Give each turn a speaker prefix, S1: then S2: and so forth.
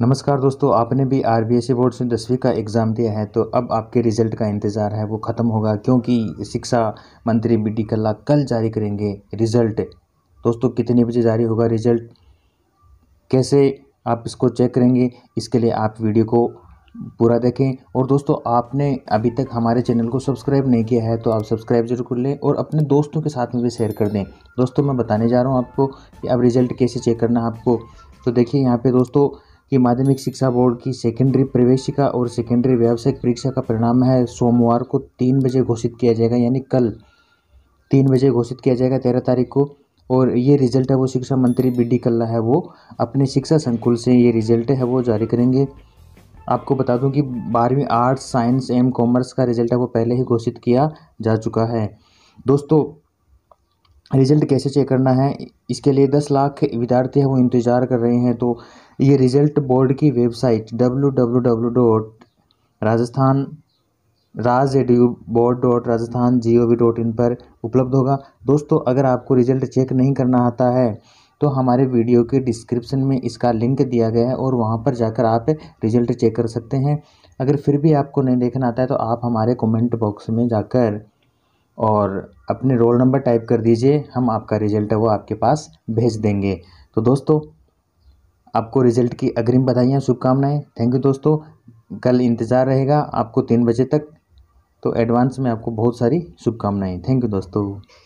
S1: नमस्कार दोस्तों आपने भी आर बोर्ड e से दसवीं का एग्ज़ाम दिया है तो अब आपके रिज़ल्ट का इंतज़ार है वो ख़त्म होगा क्योंकि शिक्षा मंत्री बी डी कल्ला कल जारी करेंगे रिज़ल्ट दोस्तों कितने बजे जारी होगा रिज़ल्ट कैसे आप इसको चेक करेंगे इसके लिए आप वीडियो को पूरा देखें और दोस्तों आपने अभी तक हमारे चैनल को सब्सक्राइब नहीं किया है तो आप सब्सक्राइब जरूर कर लें और अपने दोस्तों के साथ में भी शेयर कर दें दोस्तों मैं बताने जा रहा हूँ आपको कि अब रिज़ल्ट कैसे चेक करना है आपको तो देखिए यहाँ पे दोस्तों कि माध्यमिक शिक्षा बोर्ड की सेकेंडरी प्रवेशिका और सेकेंडरी व्यावसायिक परीक्षा का परिणाम है सोमवार को तीन बजे घोषित किया जाएगा यानी कल तीन बजे घोषित किया जाएगा तेरह तारीख को और ये रिजल्ट है वो शिक्षा मंत्री बी डी कल्ला है वो अपने शिक्षा संकुल से ये रिजल्ट है वो जारी करेंगे आपको बता दूं कि बारहवीं आर्ट्स साइंस एवं कॉमर्स का रिजल्ट है वो पहले ही घोषित किया जा चुका है दोस्तों रिज़ल्ट कैसे चेक करना है इसके लिए दस लाख विद्यार्थी हैं वो इंतज़ार कर रहे हैं तो ये रिज़ल्ट बोर्ड की website W W W dot Rajasthan Raj edu board dot Rajasthan G O V dot in पर उपलब्ध होगा दोस्तों अगर आपको रिज़ल्ट चेक नहीं करना आता है तो हमारे वीडियो के डिस्क्रिप्शन में इसका लिंक दिया गया है और वहाँ पर जाकर आप रिज़ल्ट चेक कर सकते हैं अगर फिर भी आपको नहीं देखना आता है तो आप हमारे कमेंट बॉक्स में जाकर और अपने रोल नंबर टाइप कर दीजिए हम आपका रिज़ल्ट है वो आपके पास भेज देंगे तो दोस्तों आपको रिज़ल्ट की अग्रिम बधाइयाँ शुभकामनाएँ थैंक यू दोस्तों कल इंतज़ार रहेगा आपको तीन बजे तक तो एडवांस में आपको बहुत सारी शुभकामनाएँ थैंक यू दोस्तों